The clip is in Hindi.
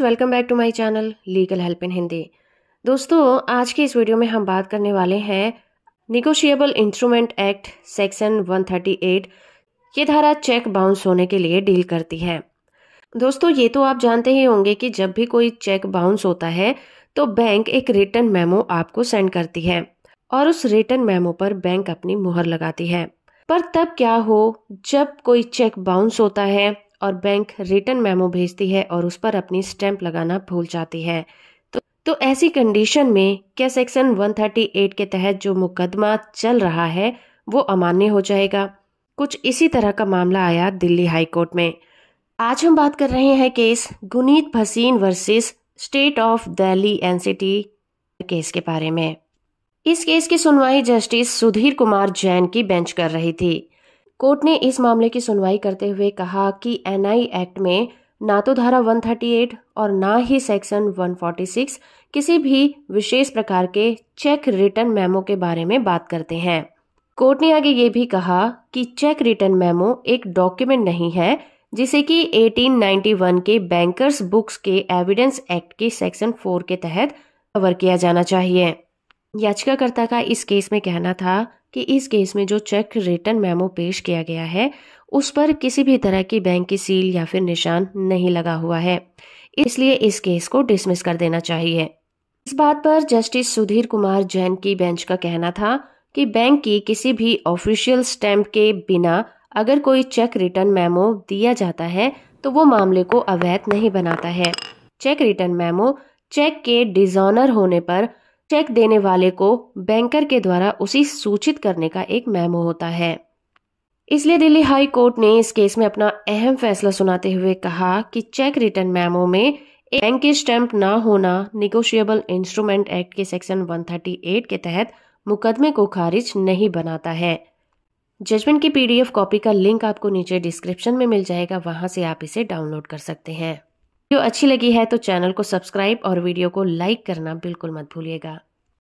welcome back to my channel legal help in Hindi दोस्तों आज के इस वीडियो में हम बात करने वाले हैं निगोशिएबल इंस्ट्रूमेंट एक्ट सेक्शन 138 ये धारा चेक बाउंस होने के लिए डील करती है दोस्तों ये तो आप जानते ही होंगे कि जब भी कोई चेक बाउंस होता है तो बैंक एक रिटर्न मेमो आपको सेंड करती है और उस रिटर्न मेमो पर बैंक अपनी मुहर लगाती है पर तब क्या हो जब कोई चेक बाउंस होता है और बैंक रिटर्न मेमो भेजती है और उस पर अपनी स्टैंप लगाना भूल जाती है तो तो ऐसी कंडीशन में क्या सेक्शन 138 के तहत जो मुकदमा चल रहा है वो अमान्य हो जाएगा कुछ इसी तरह का मामला आया दिल्ली हाईकोर्ट में आज हम बात कर रहे हैं case Guneet Bhasin versus state of Delhi NCT case के बारे में इस केस की सुनवाई जस्टिस सुधीर कुमार जैन की बेंच कर रही थी कोर्ट ने इस मामले की सुनवाई करते हुए कहा कि एनआई एक्ट में ना तो धारा 138 और ना ही सेक्शन 146 किसी भी विशेष प्रकार के चेक रिटर्न मेमो के बारे में बात करते हैं कोर्ट ने आगे ये भी कहा कि चेक रिटर्न मेमो एक डॉक्यूमेंट नहीं है जिसे कि 1891 के बैंकर्स बुक्स के एविडेंस एक्ट के सेक्शन 4 के तहत कवर किया जाना चाहिए याचिकाकर्ता का इस केस में कहना था कि इस केस में जो चेक रिटर्न मेमो पेश किया गया है उस पर किसी भी तरह की बैंक की सील या फिर निशान नहीं लगा हुआ है इसलिए इस केस को डिसमिस कर देना चाहिए इस बात पर जस्टिस सुधीर कुमार जैन की बेंच का कहना था कि बैंक की किसी भी ऑफिशियल स्टैम्प के बिना अगर कोई चेक रिटर्न मेमो दिया जाता है तो वो मामले को अवैध नहीं बनाता है चेक रिटर्न मेमो चेक के डिजोनर होने पर चेक देने वाले को बैंकर के द्वारा उसी सूचित करने का एक मेमो होता है इसलिए दिल्ली हाई कोर्ट ने इस केस में अपना अहम फैसला सुनाते हुए कहा कि चेक रिटर्न मेमो में बैंक के स्टैंप ना होना निगोशिएबल इंस्ट्रूमेंट एक्ट के सेक्शन 138 के तहत मुकदमे को खारिज नहीं बनाता है जजमेंट की पीडीएफ कॉपी का लिंक आपको नीचे डिस्क्रिप्शन में मिल जाएगा वहां से आप इसे डाउनलोड कर सकते हैं वीडियो अच्छी लगी है तो चैनल को सब्सक्राइब और वीडियो को लाइक करना बिल्कुल मत भूलिएगा